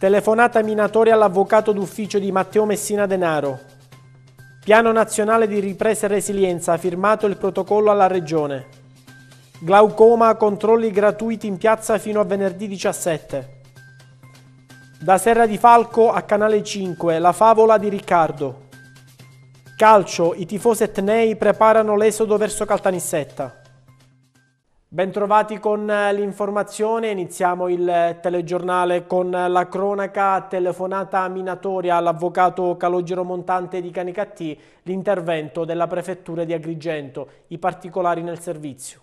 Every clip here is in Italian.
Telefonata minatoria all'avvocato d'ufficio di Matteo Messina Denaro. Piano nazionale di ripresa e resilienza, firmato il protocollo alla Regione. Glaucoma, controlli gratuiti in piazza fino a venerdì 17. Da Serra di Falco a Canale 5, la favola di Riccardo. Calcio, i tifosi etnei preparano l'esodo verso Caltanissetta. Bentrovati con eh, l'informazione, iniziamo il eh, telegiornale con eh, la cronaca telefonata minatoria all'avvocato Calogero Montante di Canicattì, l'intervento della prefettura di Agrigento, i particolari nel servizio.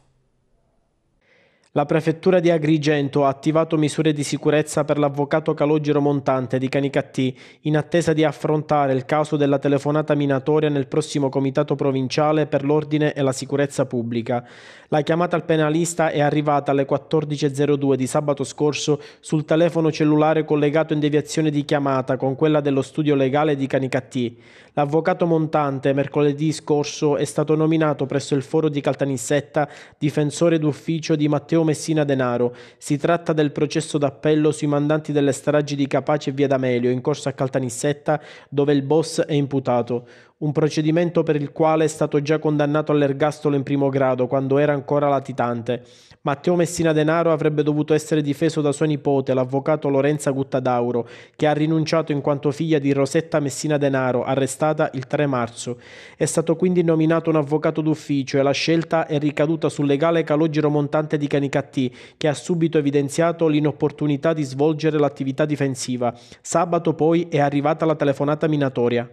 La prefettura di Agrigento ha attivato misure di sicurezza per l'avvocato Calogero Montante di Canicattì in attesa di affrontare il caso della telefonata minatoria nel prossimo comitato provinciale per l'ordine e la sicurezza pubblica. La chiamata al penalista è arrivata alle 14.02 di sabato scorso sul telefono cellulare collegato in deviazione di chiamata con quella dello studio legale di Canicattì. L'avvocato Montante mercoledì scorso è stato nominato presso il foro di Caltanissetta difensore d'ufficio di Matteo Messina Denaro. Si tratta del processo d'appello sui mandanti delle stragi di Capace e Via D'Amelio in corso a Caltanissetta dove il boss è imputato. Un procedimento per il quale è stato già condannato all'ergastolo in primo grado quando era ancora latitante. Matteo Messina Denaro avrebbe dovuto essere difeso da suo nipote, l'avvocato Lorenza Guttadauro, che ha rinunciato in quanto figlia di Rosetta Messina Denaro, arrestata il 3 marzo. È stato quindi nominato un avvocato d'ufficio e la scelta è ricaduta sul legale Calogero Montante di Canicattì, che ha subito evidenziato l'inopportunità di svolgere l'attività difensiva. Sabato poi è arrivata la telefonata minatoria.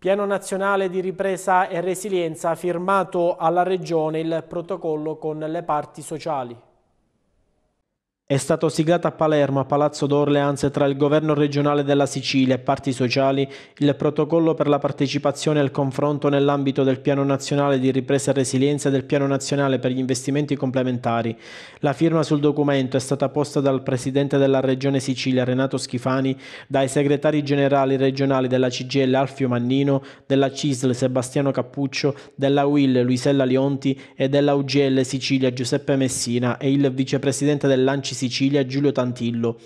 Piano nazionale di ripresa e resilienza firmato alla Regione il protocollo con le parti sociali. È stato siglato a Palermo, a Palazzo d'Orleans, tra il governo regionale della Sicilia e parti sociali, il protocollo per la partecipazione al confronto nell'ambito del Piano Nazionale di Ripresa e Resilienza e del Piano Nazionale per gli investimenti complementari. La firma sul documento è stata posta dal Presidente della Regione Sicilia, Renato Schifani, dai segretari generali regionali della CGL Alfio Mannino, della CISL Sebastiano Cappuccio, della UIL Luisella Lionti e della UGL Sicilia Giuseppe Messina e il Vicepresidente dell'ANCI Sicilia Giulio Tantillo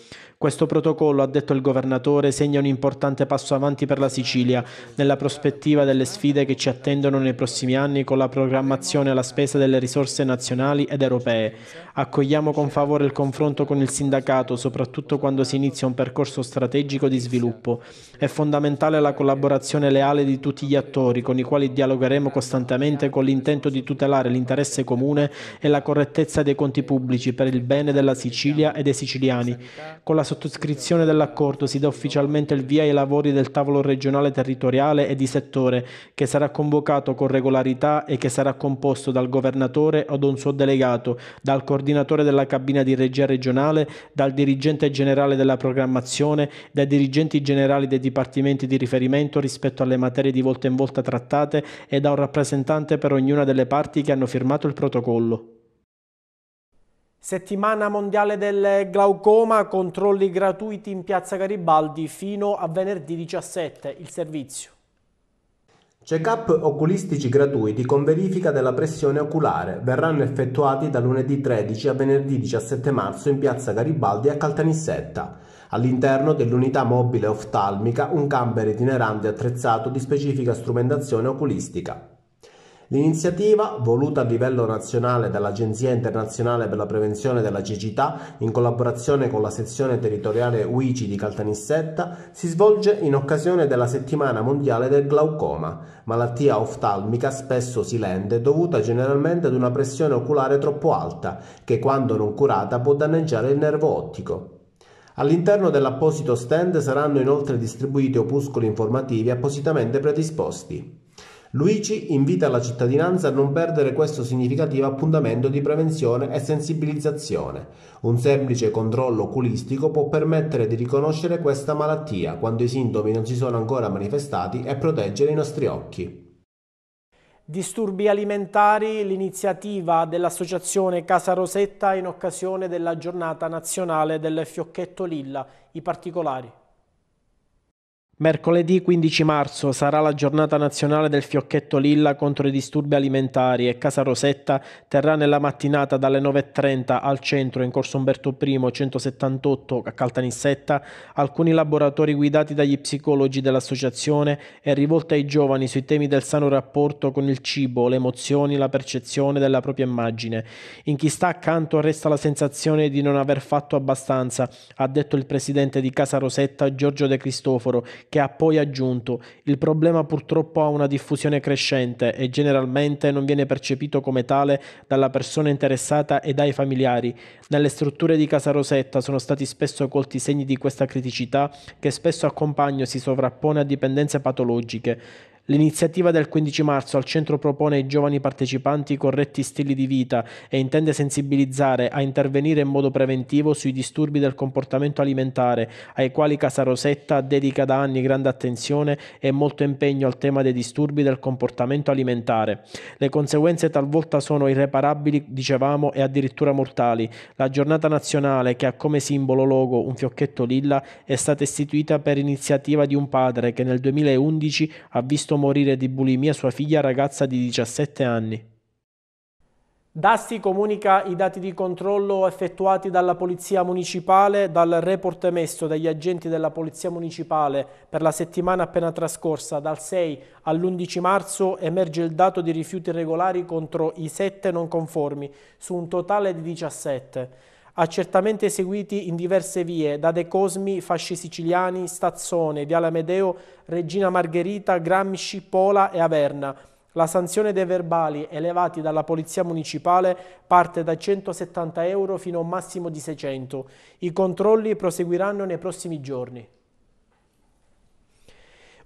questo protocollo, ha detto il governatore, segna un importante passo avanti per la Sicilia nella prospettiva delle sfide che ci attendono nei prossimi anni con la programmazione alla spesa delle risorse nazionali ed europee. Accogliamo con favore il confronto con il sindacato, soprattutto quando si inizia un percorso strategico di sviluppo. È fondamentale la collaborazione leale di tutti gli attori con i quali dialogheremo costantemente con l'intento di tutelare l'interesse comune e la correttezza dei conti pubblici per il bene della Sicilia e dei siciliani. Con la sottoscrizione dell'accordo si dà ufficialmente il via ai lavori del tavolo regionale territoriale e di settore che sarà convocato con regolarità e che sarà composto dal governatore o da un suo delegato, dal coordinatore della cabina di regia regionale, dal dirigente generale della programmazione, dai dirigenti generali dei dipartimenti di riferimento rispetto alle materie di volta in volta trattate e da un rappresentante per ognuna delle parti che hanno firmato il protocollo. Settimana mondiale del glaucoma, controlli gratuiti in Piazza Garibaldi fino a venerdì 17, il servizio. Check-up oculistici gratuiti con verifica della pressione oculare verranno effettuati da lunedì 13 a venerdì 17 marzo in piazza Garibaldi a Caltanissetta. All'interno dell'unità mobile oftalmica un camper itinerante attrezzato di specifica strumentazione oculistica. L'iniziativa, voluta a livello nazionale dall'Agenzia Internazionale per la Prevenzione della Cecità, in collaborazione con la sezione territoriale UICI di Caltanissetta, si svolge in occasione della Settimana Mondiale del Glaucoma, malattia oftalmica spesso silente dovuta generalmente ad una pressione oculare troppo alta, che quando non curata può danneggiare il nervo ottico. All'interno dell'apposito stand saranno inoltre distribuiti opuscoli informativi appositamente predisposti. Luigi invita la cittadinanza a non perdere questo significativo appuntamento di prevenzione e sensibilizzazione. Un semplice controllo oculistico può permettere di riconoscere questa malattia quando i sintomi non si sono ancora manifestati e proteggere i nostri occhi. Disturbi alimentari, l'iniziativa dell'associazione Casa Rosetta in occasione della giornata nazionale del fiocchetto Lilla, i particolari. Mercoledì 15 marzo sarà la giornata nazionale del fiocchetto Lilla contro i disturbi alimentari e Casa Rosetta terrà nella mattinata dalle 9.30 al centro in corso Umberto I 178 a Caltanissetta alcuni laboratori guidati dagli psicologi dell'associazione e rivolti ai giovani sui temi del sano rapporto con il cibo, le emozioni, la percezione della propria immagine. In chi sta accanto resta la sensazione di non aver fatto abbastanza, ha detto il presidente di Casa Rosetta Giorgio De Cristoforo che ha poi aggiunto il problema purtroppo ha una diffusione crescente e generalmente non viene percepito come tale dalla persona interessata e dai familiari. Nelle strutture di Casa Rosetta sono stati spesso colti segni di questa criticità che spesso accompagna e si sovrappone a dipendenze patologiche. L'iniziativa del 15 marzo al centro propone ai giovani partecipanti corretti stili di vita e intende sensibilizzare a intervenire in modo preventivo sui disturbi del comportamento alimentare, ai quali Casa Rosetta dedica da anni grande attenzione e molto impegno al tema dei disturbi del comportamento alimentare. Le conseguenze talvolta sono irreparabili, dicevamo, e addirittura mortali. La giornata nazionale, che ha come simbolo logo un fiocchetto lilla, è stata istituita per iniziativa di un padre che nel 2011 ha visto visto morire di bulimia sua figlia ragazza di 17 anni. Dasti comunica i dati di controllo effettuati dalla Polizia Municipale dal report emesso dagli agenti della Polizia Municipale per la settimana appena trascorsa dal 6 all'11 marzo emerge il dato di rifiuti regolari contro i 7 non conformi su un totale di 17 accertamenti eseguiti in diverse vie da De Cosmi, Fasci Siciliani, Stazzone, Viale Amedeo, Regina Margherita, Gramsci, Pola e Averna. La sanzione dei verbali elevati dalla Polizia Municipale parte da 170 euro fino a un massimo di 600. I controlli proseguiranno nei prossimi giorni.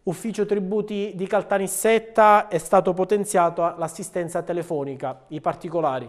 Ufficio Tributi di Caltanissetta è stato potenziato l'assistenza telefonica, i particolari.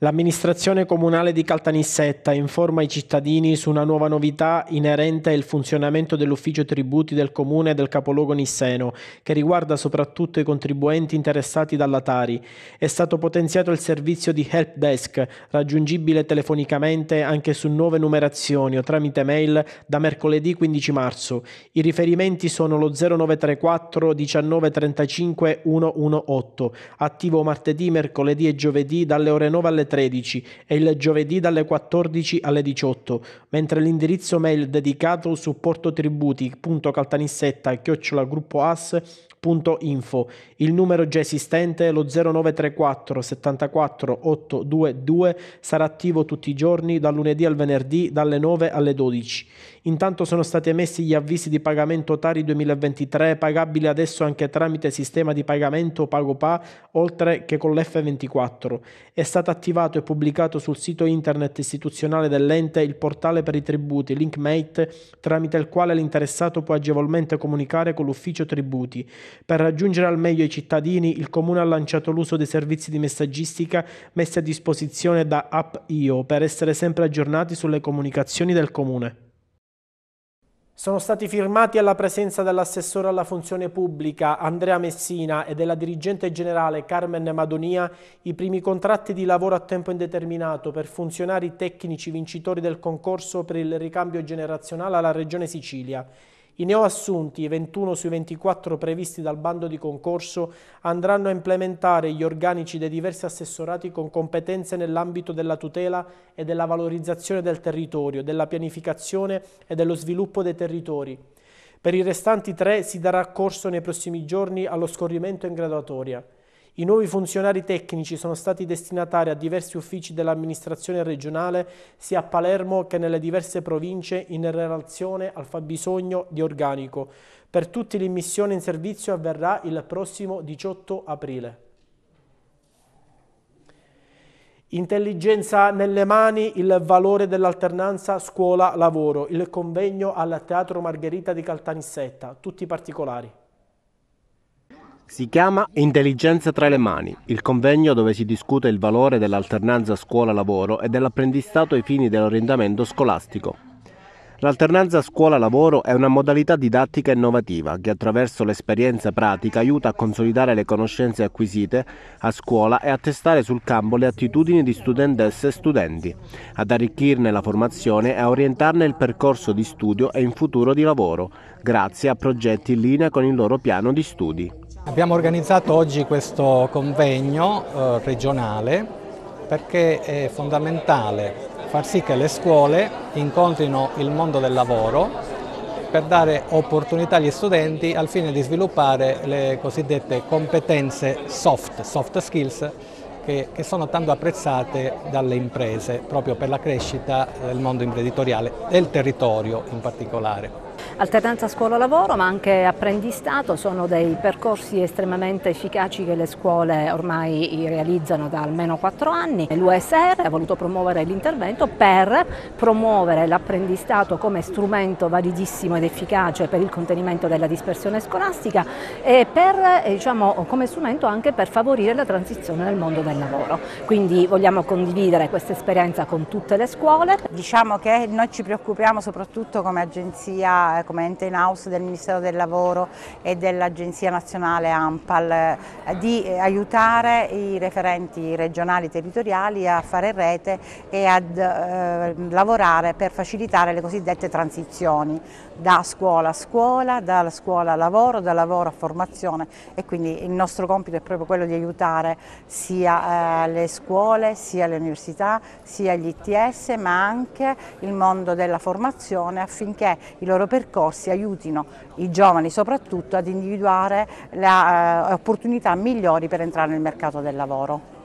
L'amministrazione comunale di Caltanissetta informa i cittadini su una nuova novità inerente al funzionamento dell'ufficio tributi del comune del capoluogo nisseno, che riguarda soprattutto i contribuenti interessati dalla Tari. È stato potenziato il servizio di help desk, raggiungibile telefonicamente anche su nuove numerazioni o tramite mail da mercoledì 15 marzo. I riferimenti sono lo 0934 1935 118, attivo martedì, mercoledì e giovedì dalle ore 9 alle 13 e il giovedì dalle 14 alle 18, mentre l'indirizzo mail dedicato supporto tributi.caltanissetta gruppoas.info, il numero già esistente lo 0934 74 822 sarà attivo tutti i giorni dal lunedì al venerdì dalle 9 alle 12. Intanto sono stati emessi gli avvisi di pagamento Tari 2023, pagabili adesso anche tramite sistema di pagamento PagoPA, oltre che con l'F24. È stato attivato e pubblicato sul sito internet istituzionale dell'ente il portale per i tributi LinkMate, tramite il quale l'interessato può agevolmente comunicare con l'ufficio tributi. Per raggiungere al meglio i cittadini, il Comune ha lanciato l'uso dei servizi di messaggistica messi a disposizione da App IO per essere sempre aggiornati sulle comunicazioni del Comune. Sono stati firmati alla presenza dell'assessore alla funzione pubblica Andrea Messina e della dirigente generale Carmen Madonia i primi contratti di lavoro a tempo indeterminato per funzionari tecnici vincitori del concorso per il ricambio generazionale alla Regione Sicilia. I neoassunti, 21 sui 24 previsti dal bando di concorso, andranno a implementare gli organici dei diversi assessorati con competenze nell'ambito della tutela e della valorizzazione del territorio, della pianificazione e dello sviluppo dei territori. Per i restanti tre si darà corso nei prossimi giorni allo scorrimento in graduatoria. I nuovi funzionari tecnici sono stati destinatari a diversi uffici dell'amministrazione regionale, sia a Palermo che nelle diverse province, in relazione al fabbisogno di organico. Per tutti l'immissione in servizio avverrà il prossimo 18 aprile. Intelligenza nelle mani, il valore dell'alternanza scuola-lavoro, il convegno al Teatro Margherita di Caltanissetta, tutti i particolari. Si chiama Intelligenza tra le mani, il convegno dove si discute il valore dell'alternanza scuola-lavoro e dell'apprendistato ai fini dell'orientamento scolastico. L'alternanza scuola-lavoro è una modalità didattica innovativa che attraverso l'esperienza pratica aiuta a consolidare le conoscenze acquisite a scuola e a testare sul campo le attitudini di studentesse e studenti, ad arricchirne la formazione e a orientarne il percorso di studio e in futuro di lavoro, grazie a progetti in linea con il loro piano di studi. Abbiamo organizzato oggi questo convegno eh, regionale perché è fondamentale far sì che le scuole incontrino il mondo del lavoro per dare opportunità agli studenti al fine di sviluppare le cosiddette competenze soft, soft skills, che, che sono tanto apprezzate dalle imprese proprio per la crescita del mondo imprenditoriale e del territorio in particolare. Alternanza scuola-lavoro ma anche apprendistato sono dei percorsi estremamente efficaci che le scuole ormai realizzano da almeno quattro anni. L'USR ha voluto promuovere l'intervento per promuovere l'apprendistato come strumento validissimo ed efficace per il contenimento della dispersione scolastica e per, eh, diciamo, come strumento anche per favorire la transizione nel mondo del lavoro. Quindi vogliamo condividere questa esperienza con tutte le scuole. Diciamo che noi ci preoccupiamo soprattutto come agenzia come ente in house del Ministero del Lavoro e dell'Agenzia Nazionale AMPAL eh, di eh, aiutare i referenti regionali e territoriali a fare rete e a eh, lavorare per facilitare le cosiddette transizioni da scuola a scuola, dalla scuola a lavoro, da lavoro a formazione e quindi il nostro compito è proprio quello di aiutare sia eh, le scuole, sia le università, sia gli ITS ma anche il mondo della formazione affinché i loro percorsi percorsi aiutino i giovani soprattutto ad individuare le eh, opportunità migliori per entrare nel mercato del lavoro.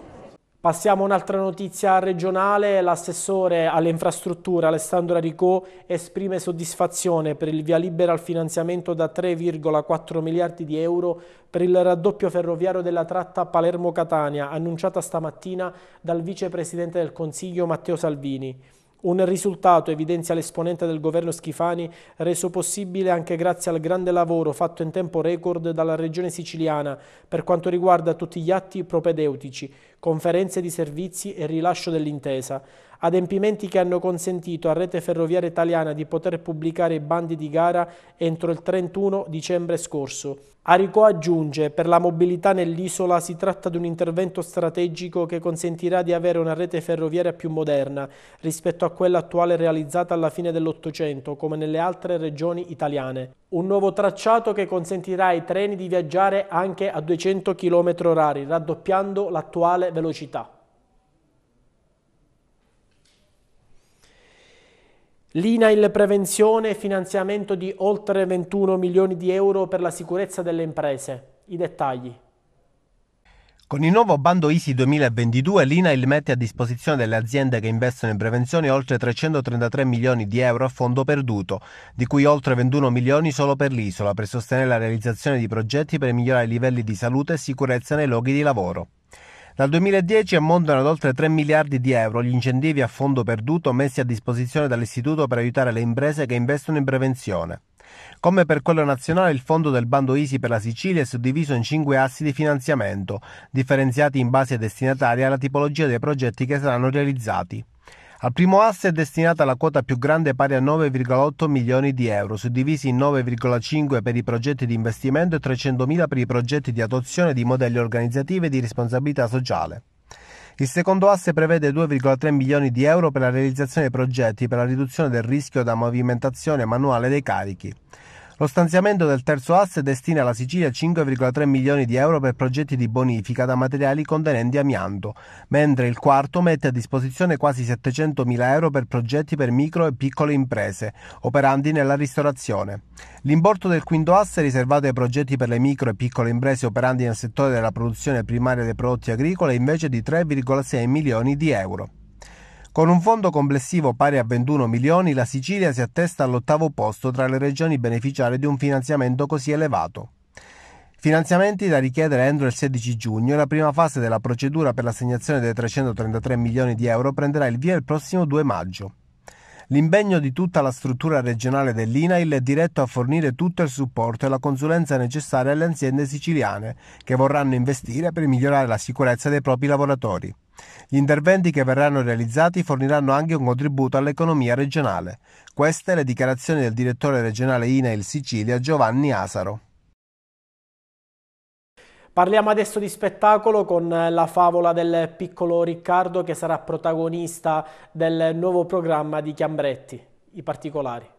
Passiamo a un'altra notizia regionale, l'assessore alle infrastrutture Alessandro Aricò esprime soddisfazione per il via libera al finanziamento da 3,4 miliardi di euro per il raddoppio ferroviario della tratta Palermo-Catania annunciata stamattina dal vicepresidente del Consiglio Matteo Salvini. Un risultato, evidenzia l'esponente del governo Schifani, reso possibile anche grazie al grande lavoro fatto in tempo record dalla regione siciliana per quanto riguarda tutti gli atti propedeutici, conferenze di servizi e rilascio dell'intesa, adempimenti che hanno consentito a Rete Ferroviaria Italiana di poter pubblicare i bandi di gara entro il 31 dicembre scorso. Arico aggiunge, per la mobilità nell'isola si tratta di un intervento strategico che consentirà di avere una rete ferroviaria più moderna rispetto a quella attuale realizzata alla fine dell'Ottocento, come nelle altre regioni italiane. Un nuovo tracciato che consentirà ai treni di viaggiare anche a 200 km orari, raddoppiando l'attuale velocità. L'INAIL prevenzione e finanziamento di oltre 21 milioni di euro per la sicurezza delle imprese. I dettagli. Con il nuovo bando ISI 2022 l'INAIL mette a disposizione delle aziende che investono in prevenzione oltre 333 milioni di euro a fondo perduto, di cui oltre 21 milioni solo per l'isola, per sostenere la realizzazione di progetti per migliorare i livelli di salute e sicurezza nei luoghi di lavoro. Dal 2010 ammontano ad oltre 3 miliardi di euro gli incentivi a fondo perduto messi a disposizione dall'Istituto per aiutare le imprese che investono in prevenzione. Come per quello nazionale, il fondo del bando ISI per la Sicilia è suddiviso in cinque assi di finanziamento, differenziati in base ai destinatari e alla tipologia dei progetti che saranno realizzati. Al primo asse è destinata la quota più grande pari a 9,8 milioni di euro, suddivisi in 9,5 per i progetti di investimento e 300 mila per i progetti di adozione di modelli organizzativi e di responsabilità sociale. Il secondo asse prevede 2,3 milioni di euro per la realizzazione di progetti per la riduzione del rischio da movimentazione manuale dei carichi. Lo stanziamento del terzo asse destina alla Sicilia 5,3 milioni di euro per progetti di bonifica da materiali contenenti amianto, mentre il quarto mette a disposizione quasi 700 mila euro per progetti per micro e piccole imprese operanti nella ristorazione. L'importo del quinto asse è riservato ai progetti per le micro e piccole imprese operanti nel settore della produzione primaria dei prodotti agricoli è invece di 3,6 milioni di euro. Con un fondo complessivo pari a 21 milioni, la Sicilia si attesta all'ottavo posto tra le regioni beneficiarie di un finanziamento così elevato. Finanziamenti da richiedere entro il 16 giugno. e La prima fase della procedura per l'assegnazione dei 333 milioni di euro prenderà il via il prossimo 2 maggio. L'impegno di tutta la struttura regionale dell'INAIL è diretto a fornire tutto il supporto e la consulenza necessaria alle aziende siciliane che vorranno investire per migliorare la sicurezza dei propri lavoratori. Gli interventi che verranno realizzati forniranno anche un contributo all'economia regionale. Queste le dichiarazioni del direttore regionale INAIL Sicilia Giovanni Asaro. Parliamo adesso di spettacolo con la favola del piccolo Riccardo che sarà protagonista del nuovo programma di Chiambretti. I particolari.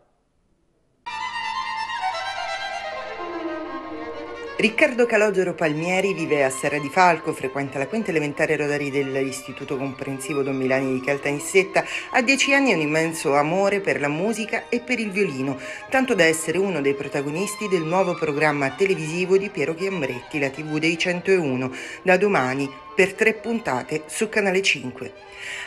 Riccardo Calogero Palmieri vive a Serra di Falco, frequenta la quinta elementare Rodari dell'Istituto Comprensivo Don Milani di Caltanissetta, A dieci anni e un immenso amore per la musica e per il violino, tanto da essere uno dei protagonisti del nuovo programma televisivo di Piero Chiambretti, la TV dei 101, da domani per tre puntate su Canale 5.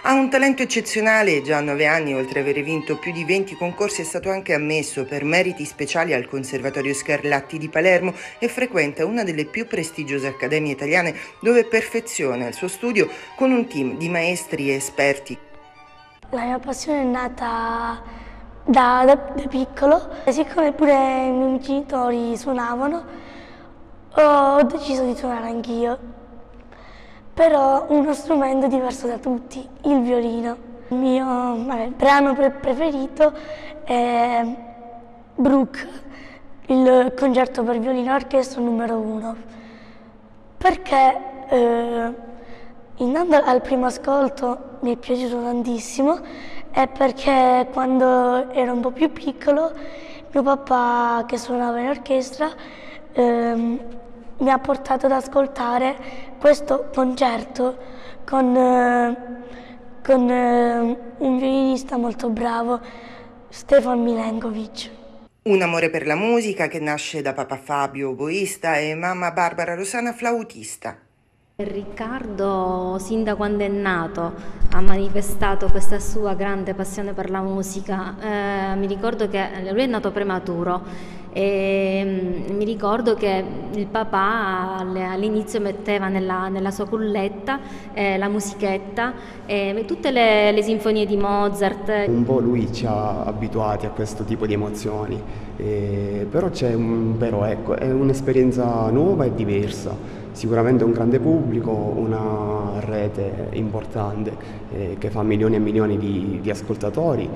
Ha un talento eccezionale, già a nove anni, oltre ad aver vinto più di 20 concorsi, è stato anche ammesso per meriti speciali al Conservatorio Scarlatti di Palermo e frequenta una delle più prestigiose accademie italiane dove perfeziona il suo studio con un team di maestri e esperti. La mia passione è nata da, da, da piccolo, siccome pure i miei genitori suonavano, ho deciso di suonare anch'io però uno strumento diverso da tutti, il violino. Il mio vabbè, brano pre preferito è Brooke, il concerto per violino orchestra numero uno, perché eh, Intanto al primo ascolto mi è piaciuto tantissimo, è perché quando ero un po' più piccolo mio papà che suonava in orchestra ehm, mi ha portato ad ascoltare questo concerto con, eh, con eh, un violinista molto bravo, Stefan Milenkovic. Un amore per la musica che nasce da papà Fabio, oboista, e mamma Barbara Rosana, flautista. Riccardo, sin da quando è nato, ha manifestato questa sua grande passione per la musica. Eh, mi ricordo che lui è nato prematuro e, mm, mi ricordo che il papà all'inizio metteva nella, nella sua culletta eh, la musichetta, eh, tutte le, le, sinfonie di Mozart. Un po' lui ci ha abituati a questo tipo di emozioni, eh, però, un, però ecco, è un'esperienza nuova e diversa sicuramente un grande pubblico, una rete importante eh, che fa milioni e milioni di, di ascoltatori.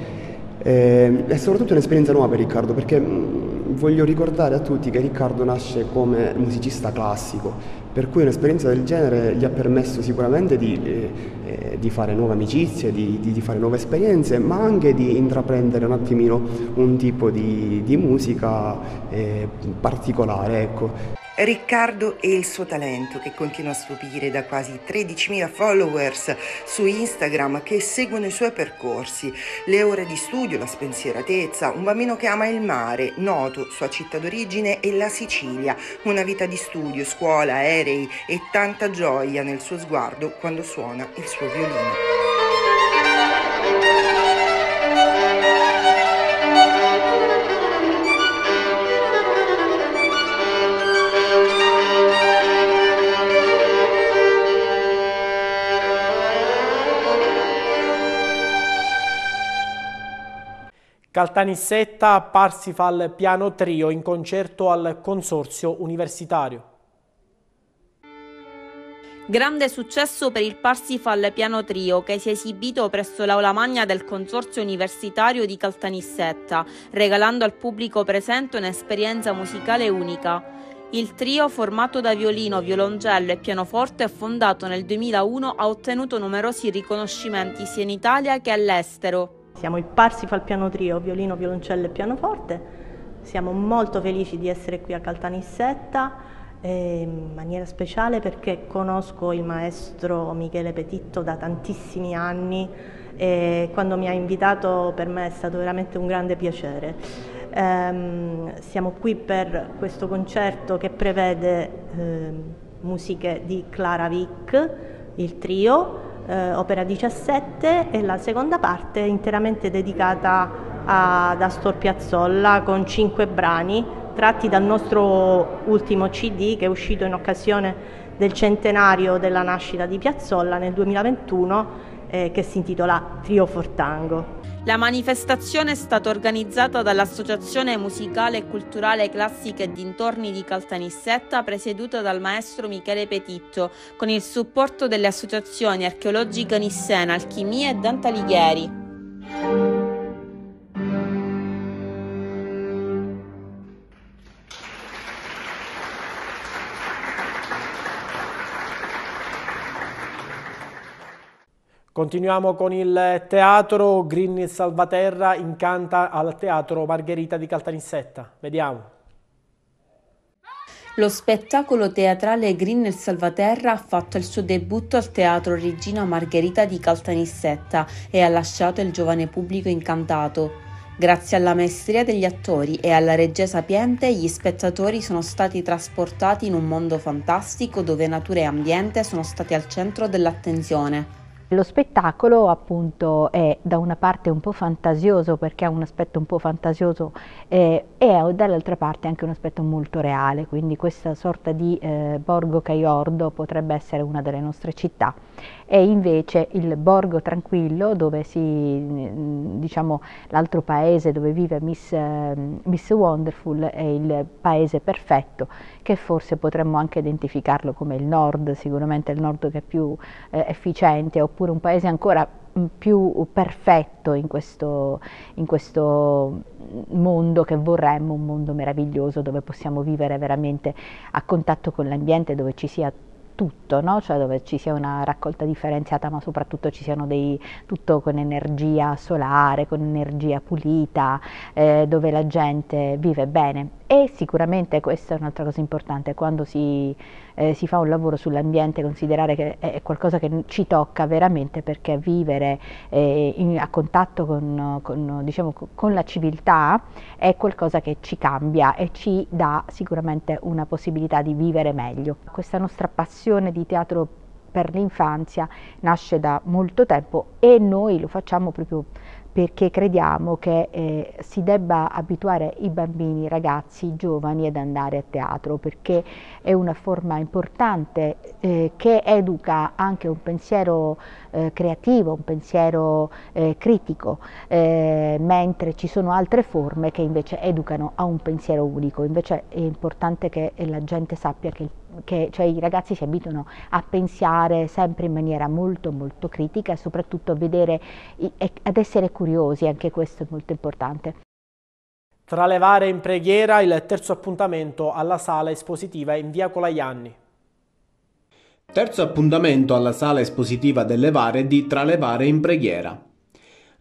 Eh, è soprattutto un'esperienza nuova per Riccardo perché mm, voglio ricordare a tutti che Riccardo nasce come musicista classico, per cui un'esperienza del genere gli ha permesso sicuramente di, eh, di fare nuove amicizie, di, di, di, fare nuove esperienze, ma anche di intraprendere un attimino un tipo di, musica eh, particolare. Ecco. Riccardo e il suo talento che continua a stupire da quasi 13.000 followers su Instagram che seguono i suoi percorsi, le ore di studio, la spensieratezza, un bambino che ama il mare, Noto, sua città d'origine e la Sicilia, una vita di studio, scuola, aerei e tanta gioia nel suo sguardo quando suona il suo violino. Caltanissetta, Parsifal Piano Trio in concerto al Consorzio Universitario. Grande successo per il Parsifal Piano Trio che si è esibito presso l'Aula Magna del Consorzio Universitario di Caltanissetta, regalando al pubblico presente un'esperienza musicale unica. Il trio, formato da violino, violoncello e pianoforte, fondato nel 2001, ha ottenuto numerosi riconoscimenti sia in Italia che all'estero. Siamo il Parsifal Piano Trio, violino, violoncello e pianoforte. Siamo molto felici di essere qui a Caltanissetta ehm, in maniera speciale perché conosco il maestro Michele Petitto da tantissimi anni e quando mi ha invitato per me è stato veramente un grande piacere. Ehm, siamo qui per questo concerto che prevede eh, musiche di Clara Vick, il trio, eh, opera 17 e la seconda parte è interamente dedicata ad Astor Piazzolla con cinque brani tratti dal nostro ultimo CD che è uscito in occasione del centenario della nascita di Piazzolla nel 2021 eh, che si intitola Trio Fortango. La manifestazione è stata organizzata dall'Associazione Musicale e Culturale Classica e Dintorni di Caltanissetta, presieduta dal maestro Michele Petitto, con il supporto delle associazioni archeologiche Nissena, Alchimia e Dante Alighieri. Continuiamo con il teatro, Green Salvaterra incanta al teatro Margherita di Caltanissetta. Vediamo. Lo spettacolo teatrale Green e Salvaterra ha fatto il suo debutto al Teatro Regina Margherita di Caltanissetta e ha lasciato il giovane pubblico incantato. Grazie alla maestria degli attori e alla regia sapiente, gli spettatori sono stati trasportati in un mondo fantastico dove natura e ambiente sono stati al centro dell'attenzione. Lo spettacolo appunto è da una parte un po' fantasioso perché ha un aspetto un po' fantasioso eh, e dall'altra parte anche un aspetto molto reale, quindi questa sorta di eh, borgo Caiordo potrebbe essere una delle nostre città e invece il borgo tranquillo dove si mm, diciamo l'altro paese dove vive Miss, ehm, Miss, Wonderful è il paese perfetto che forse potremmo anche identificarlo come il nord sicuramente il nord che è più eh, efficiente oppure un paese ancora mm, più perfetto in questo, in questo, mm, mondo che vorremmo, un mondo meraviglioso dove possiamo vivere veramente a contatto con l'ambiente, dove ci sia tutto, no? cioè dove ci sia una raccolta differenziata ma soprattutto ci siano dei, tutto con energia solare, con energia pulita, eh, dove la gente vive bene e sicuramente questa è un'altra cosa importante, quando si, eh, si fa un lavoro sull'ambiente considerare che è qualcosa che ci tocca veramente perché vivere eh, in, a contatto con, con, diciamo, con, la civiltà è qualcosa che ci cambia e ci dà sicuramente una possibilità di vivere meglio. Questa nostra passione di teatro per l'infanzia nasce da molto tempo e noi lo facciamo proprio perché crediamo che eh, si debba abituare i bambini, i ragazzi, i giovani ad andare a teatro perché è una forma importante eh, che educa anche un pensiero eh, creativo, un pensiero eh, critico, eh, mentre ci sono altre forme che invece educano a un pensiero unico. Invece è importante che la gente sappia che il che cioè, i ragazzi si abituano a pensare sempre in maniera molto molto critica e soprattutto a vedere, ad essere curiosi, anche questo è molto importante. Tra le varie in preghiera il terzo appuntamento alla sala espositiva in via Colaianni. Terzo appuntamento alla sala espositiva delle varie di Tra le Vare in preghiera.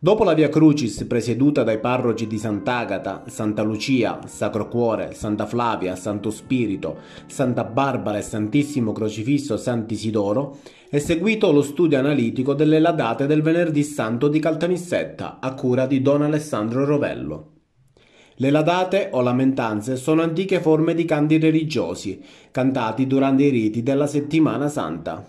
Dopo la Via Crucis presieduta dai parroci di Sant'Agata, Santa Lucia, Sacro Cuore, Santa Flavia, Santo Spirito, Santa Barbara e Santissimo Crocifisso Sant'Isidoro, è seguito lo studio analitico delle ladate del Venerdì Santo di Caltanissetta a cura di Don Alessandro Rovello. Le ladate o lamentanze sono antiche forme di canti religiosi, cantati durante i riti della settimana santa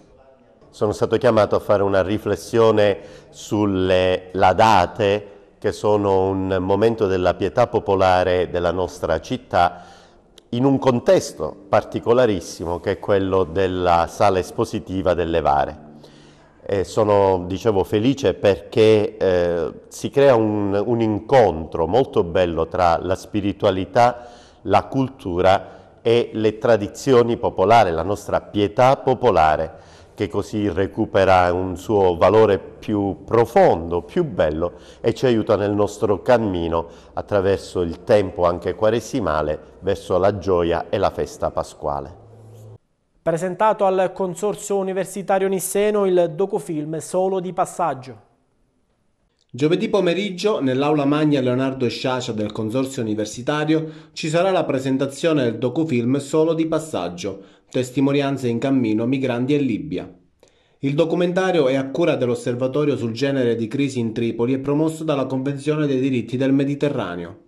sono stato chiamato a fare una riflessione sulle la date che sono un momento della pietà popolare della nostra città, in un contesto particolarissimo che è quello della sala espositiva delle Vare. E sono, dicevo, felice perché eh, si crea un, un incontro molto bello tra la spiritualità, la cultura e le tradizioni popolari, la nostra pietà popolare che così recupera un suo valore più profondo, più bello e ci aiuta nel nostro cammino attraverso il tempo anche quaresimale verso la gioia e la festa pasquale. Presentato al Consorzio Universitario Nisseno il docufilm Solo di Passaggio. Giovedì pomeriggio, nell'aula magna Leonardo Sciascia del Consorzio Universitario, ci sarà la presentazione del docufilm Solo di passaggio, testimonianze in cammino, migranti e Libia. Il documentario è a cura dell'Osservatorio sul genere di crisi in Tripoli e promosso dalla Convenzione dei diritti del Mediterraneo.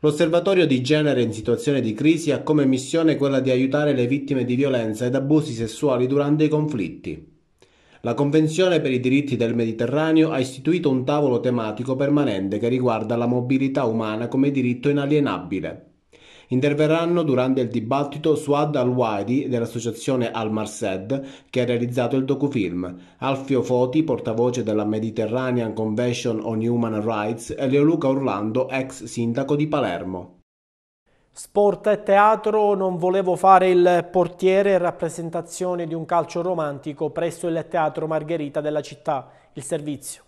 L'Osservatorio di genere in situazione di crisi ha come missione quella di aiutare le vittime di violenza ed abusi sessuali durante i conflitti. La Convenzione per i diritti del Mediterraneo ha istituito un tavolo tematico permanente che riguarda la mobilità umana come diritto inalienabile. Interverranno durante il dibattito Suad Al-Wadi dell'associazione Al-Marsed che ha realizzato il docufilm, Alfio Foti, portavoce della Mediterranean Convention on Human Rights e Leoluca Orlando, ex sindaco di Palermo. Sport e teatro, non volevo fare il portiere in rappresentazione di un calcio romantico presso il Teatro Margherita della città, il servizio.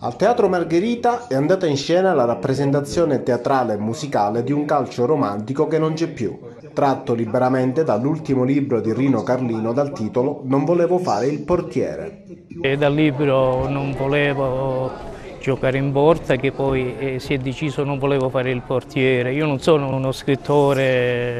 Al Teatro Margherita è andata in scena la rappresentazione teatrale e musicale di un calcio romantico che non c'è più, tratto liberamente dall'ultimo libro di Rino Carlino dal titolo Non volevo fare il portiere. E dal libro Non volevo giocare in porta che poi eh, si è deciso non volevo fare il portiere. Io non sono uno scrittore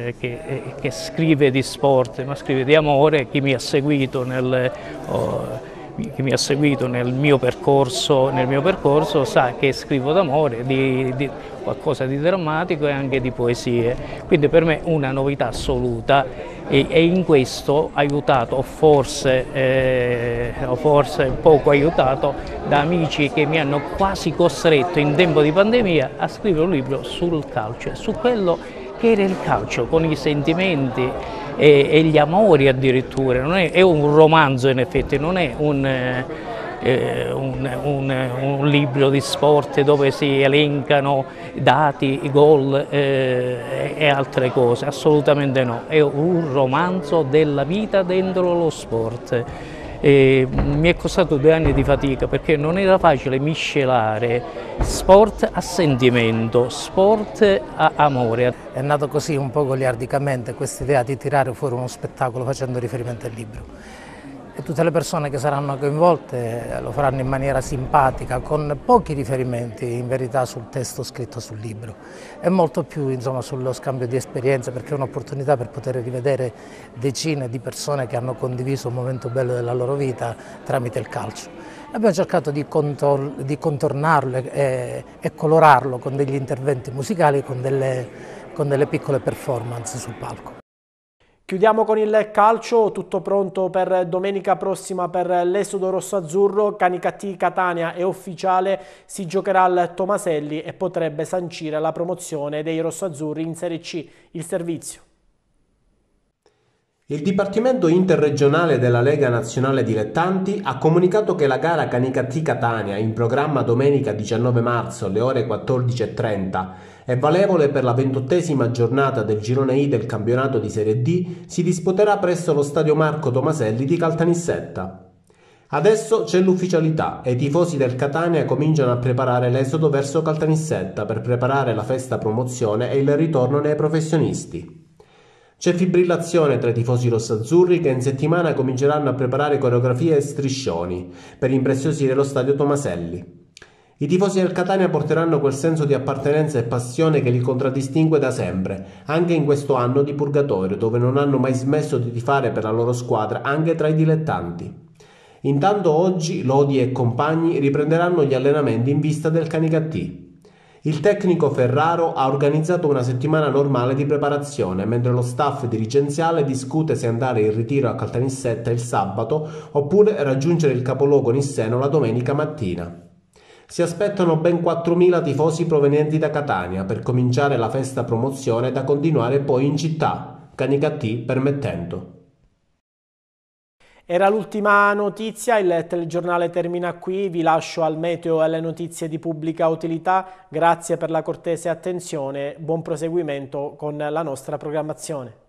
eh, che, eh, che scrive di sport, ma scrive di amore chi mi ha seguito nel... Oh, che mi ha seguito nel mio percorso, nel mio percorso sa che scrivo d'amore, di, di, qualcosa di drammatico e anche di poesie. Quindi per me una novità assoluta e, e in questo aiutato, forse, eh, forse poco aiutato, da amici che mi hanno quasi costretto in tempo di pandemia a scrivere un libro sul calcio, su quello che era il calcio, con i sentimenti e, e gli amori addirittura. È, è, un romanzo in effetti, non è un... Eh, eh, un, un, un, libro di sport dove si elencano dati, gol eh, e altre cose, assolutamente no, è un romanzo della vita dentro lo sport. E mi è costato due anni di fatica perché non era facile miscelare sport a sentimento, sport a amore. È nato così un po' goliardicamente questa idea di tirare fuori uno spettacolo facendo riferimento al libro e tutte le persone che saranno coinvolte lo faranno in maniera simpatica, con pochi riferimenti in verità sul testo scritto sul libro e molto più insomma, sullo scambio di esperienze perché è un'opportunità per poter rivedere decine di persone che hanno condiviso un momento bello della loro vita tramite il calcio. Abbiamo cercato di, contor di contornarlo e, e colorarlo con degli interventi musicali, con delle, con delle piccole performance sul palco. Chiudiamo con il calcio, tutto pronto per domenica prossima per l'esodo rosso-azzurro, Canicattì Catania è ufficiale, si giocherà al Tomaselli e potrebbe sancire la promozione dei rosso-azzurri in Serie C. Il servizio. Il Dipartimento interregionale della Lega Nazionale Dilettanti ha comunicato che la gara Canicattì Catania, in programma domenica 19 marzo alle ore 14.30, è valevole per la ventottesima giornata del girone I del campionato di Serie D, si disputerà presso lo stadio Marco Tomaselli di Caltanissetta. Adesso c'è l'ufficialità e i tifosi del Catania cominciano a preparare l'esodo verso Caltanissetta per preparare la festa promozione e il ritorno nei professionisti. C'è fibrillazione tra i tifosi rossazzurri che in settimana cominceranno a preparare coreografie e striscioni per impreziosire lo stadio Tomaselli. I tifosi del Catania porteranno quel senso di appartenenza e passione che li contraddistingue da sempre, anche in questo anno di purgatorio dove non hanno mai smesso di tifare per la loro squadra anche tra i dilettanti. Intanto oggi Lodi e compagni riprenderanno gli allenamenti in vista del Canicattì. Il tecnico Ferraro ha organizzato una settimana normale di preparazione, mentre lo staff dirigenziale discute se andare in ritiro a Caltanissetta il sabato oppure raggiungere il capoluogo Nisseno la domenica mattina. Si aspettano ben 4.000 tifosi provenienti da Catania per cominciare la festa promozione da continuare poi in città, Canicattì permettendo. Era l'ultima notizia, il telegiornale termina qui, vi lascio al meteo e alle notizie di pubblica utilità, grazie per la cortese attenzione, buon proseguimento con la nostra programmazione.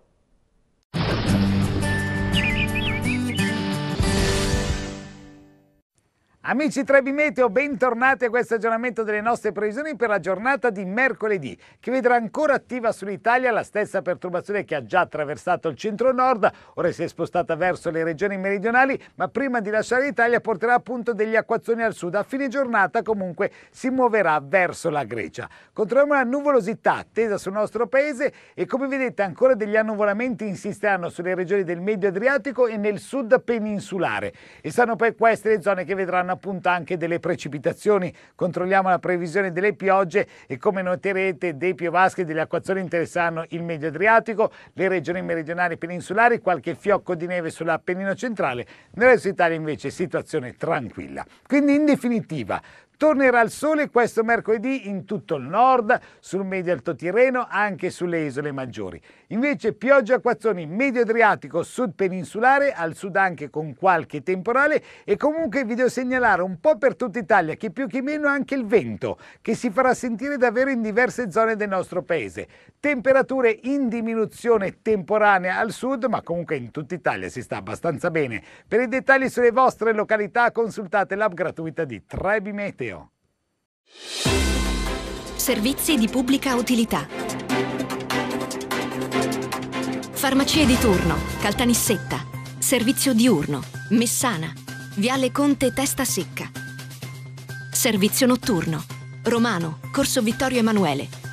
Amici Trebi Meteo, bentornati a questo aggiornamento delle nostre previsioni per la giornata di mercoledì, che vedrà ancora attiva sull'Italia la stessa perturbazione che ha già attraversato il centro-nord, ora si è spostata verso le regioni meridionali, ma prima di lasciare l'Italia porterà appunto degli acquazzoni al sud. A fine giornata comunque si muoverà verso la Grecia. Controllano una nuvolosità attesa sul nostro paese e come vedete ancora degli annuvolamenti insisteranno sulle regioni del Medio Adriatico e nel sud peninsulare. E saranno poi queste le zone che vedranno appunto anche delle precipitazioni. Controlliamo la previsione delle piogge e come noterete dei piovaschi e delle acquazzoni interessano il Medio Adriatico, le regioni meridionali e peninsulari, qualche fiocco di neve sull'Appennino centrale. Nel resto d'Italia invece situazione tranquilla. Quindi in definitiva Tornerà il sole questo mercoledì in tutto il nord, sul medio alto Tirreno, anche sulle isole maggiori. Invece pioggia a quazzoni medio adriatico, sud peninsulare, al sud anche con qualche temporale e comunque vi devo segnalare un po' per tutta Italia che più che meno anche il vento che si farà sentire davvero in diverse zone del nostro paese. Temperature in diminuzione temporanea al sud, ma comunque in tutta Italia si sta abbastanza bene. Per i dettagli sulle vostre località consultate l'app gratuita di Trebimete. Matteo. Servizi di pubblica utilità. Farmacie di turno, Caltanissetta, servizio diurno, Messana, Viale Conte Testa Secca. Servizio notturno, Romano, Corso Vittorio Emanuele,